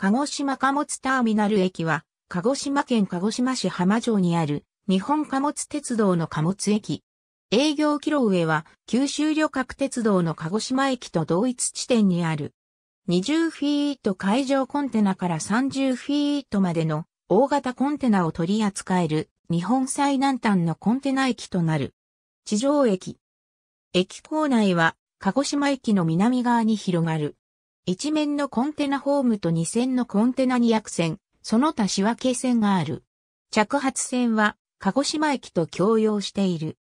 鹿児島貨物ターミナル駅は、鹿児島県鹿児島市浜城にある日本貨物鉄道の貨物駅。営業キロ上は九州旅客鉄道の鹿児島駅と同一地点にある。20フィート海上コンテナから30フィートまでの大型コンテナを取り扱える日本最南端のコンテナ駅となる。地上駅。駅構内は鹿児島駅の南側に広がる一面のコンテナホームと二線のコンテナ二役線、その他仕分け線がある。着発線は、鹿児島駅と共用している。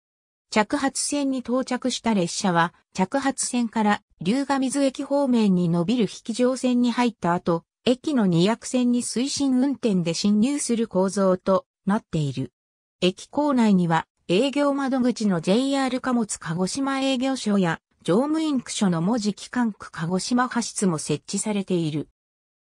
着発線に到着した列車は、着発線から龍ヶ水駅方面に伸びる引上線に入った後、駅の二役線に推進運転で進入する構造となっている。駅構内には営業窓口の JR 貨物鹿児島営業所や乗務員区所の文字機関区鹿児島派出も設置されている。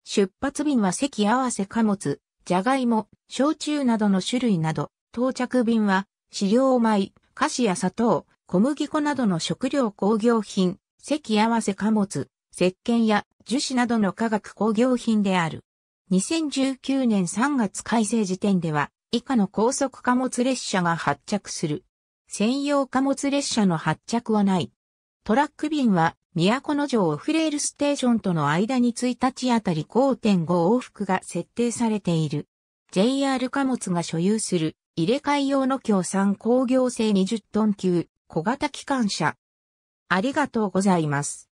出発便は席合わせ貨物、じゃがいも、焼酎などの種類など、到着便は飼料米、菓子や砂糖、小麦粉などの食料工業品、席合わせ貨物、石鹸や樹脂などの化学工業品である。2019年3月改正時点では、以下の高速貨物列車が発着する。専用貨物列車の発着はない。トラック便は、都城オフレールステーションとの間に1日あたり5.5往復が設定されている。JR 貨物が所有する入れ替え用の共産工業製20トン級小型機関車。ありがとうございます。